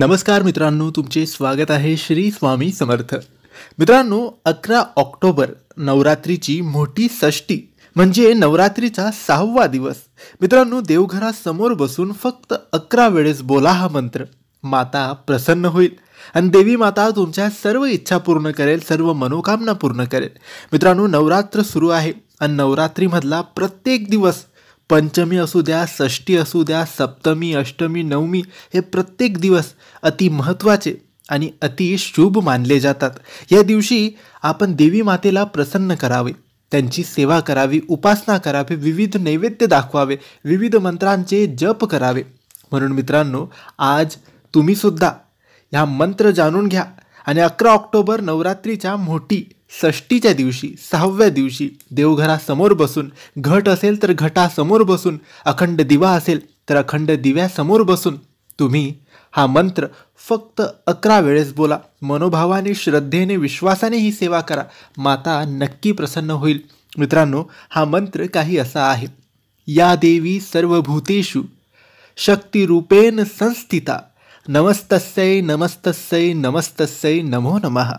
नमस्कार मित्रांनो तुमचे स्वागत आहे श्री स्वामी समर्थ मित्रांनो अकरा ऑक्टोबर नवरात्रीची मोठी षष्टी म्हणजे नवरात्रीचा सहावा दिवस मित्रांनो देवघरासमोर बसून फक्त अकरा वेळेस बोला हा मंत्र माता प्रसन्न होईल आणि देवी माता तुमच्या सर्व इच्छा पूर्ण करेल सर्व मनोकामना पूर्ण करेल मित्रांनो नवरात्र सुरू आहे आणि नवरात्रीमधला प्रत्येक दिवस पंचमी असू द्या षष्टी असू द्या सप्तमी अष्टमी नवमी हे प्रत्येक दिवस अति महत्त्वाचे आणि अति शुभ मानले जातात या दिवशी आपण देवी मातेला प्रसन्न करावे त्यांची सेवा करावी उपासना करावी विविध नैवेद्य दाखवावे विविध मंत्रांचे जप करावे म्हणून मित्रांनो आज तुम्हीसुद्धा ह्या मंत्र जाणून घ्या आणि अकरा ऑक्टोबर नवरात्रीच्या मोठी षष्टीच्या दिवशी सहाव्या दिवशी देवघरासमोर बसून घट असेल तर घटासमोर बसून अखंड दिवा असेल तर अखंड दिव्यासमोर बसून तुम्ही हा मंत्र फक्त अकरा वेळेस बोला मनोभावाने श्रद्धेने विश्वासाने ही सेवा करा माता नक्की प्रसन्न होईल मित्रांनो हा मंत्र काही असा आहे या देवी सर्वभूतेषु शक्तिरूपेण संस्थिता नमस्तस्यै नमस्तस्यै नमस्तस्यै नमो नमः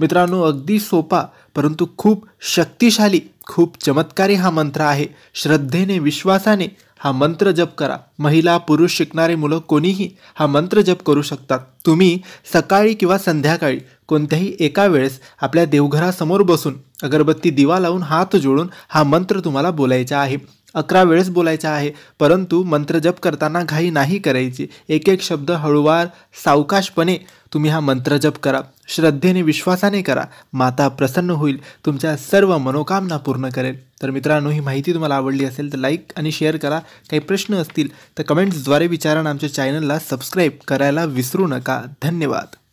मित्रांनो अगदी सोपा परंतु खूप शक्तिशाली खूप चमत्कारी हा मंत्र आहे श्रद्धेने विश्वासाने हा मंत्र जप करा महिला पुरुष शिकणारे मुलं कोणीही हा मंत्र जप करू शकतात तुम्ही सकाळी किंवा संध्याकाळी कोणत्याही एका वेळेस आपल्या देवघरासमोर बसून अगरबत्ती दिवा लावून हात जोडून हा मंत्र तुम्हाला बोलायचा आहे अकरा वेळेस बोलायचा आहे परंतु मंत्रजप करताना घाई नाही करायची एक एक शब्द हळूवार सावकाशपणे तुम्ही हा मंत्रजप करा श्रद्धेने विश्वासाने करा माता प्रसन्न होईल तुमच्या सर्व मनोकामना पूर्ण करेल तर मित्रांनो ही माहिती तुम्हाला आवडली असेल तर लाईक आणि शेअर करा काही प्रश्न असतील तर कमेंट्सद्वारे विचारा आमच्या चॅनलला सबस्क्राईब करायला विसरू नका धन्यवाद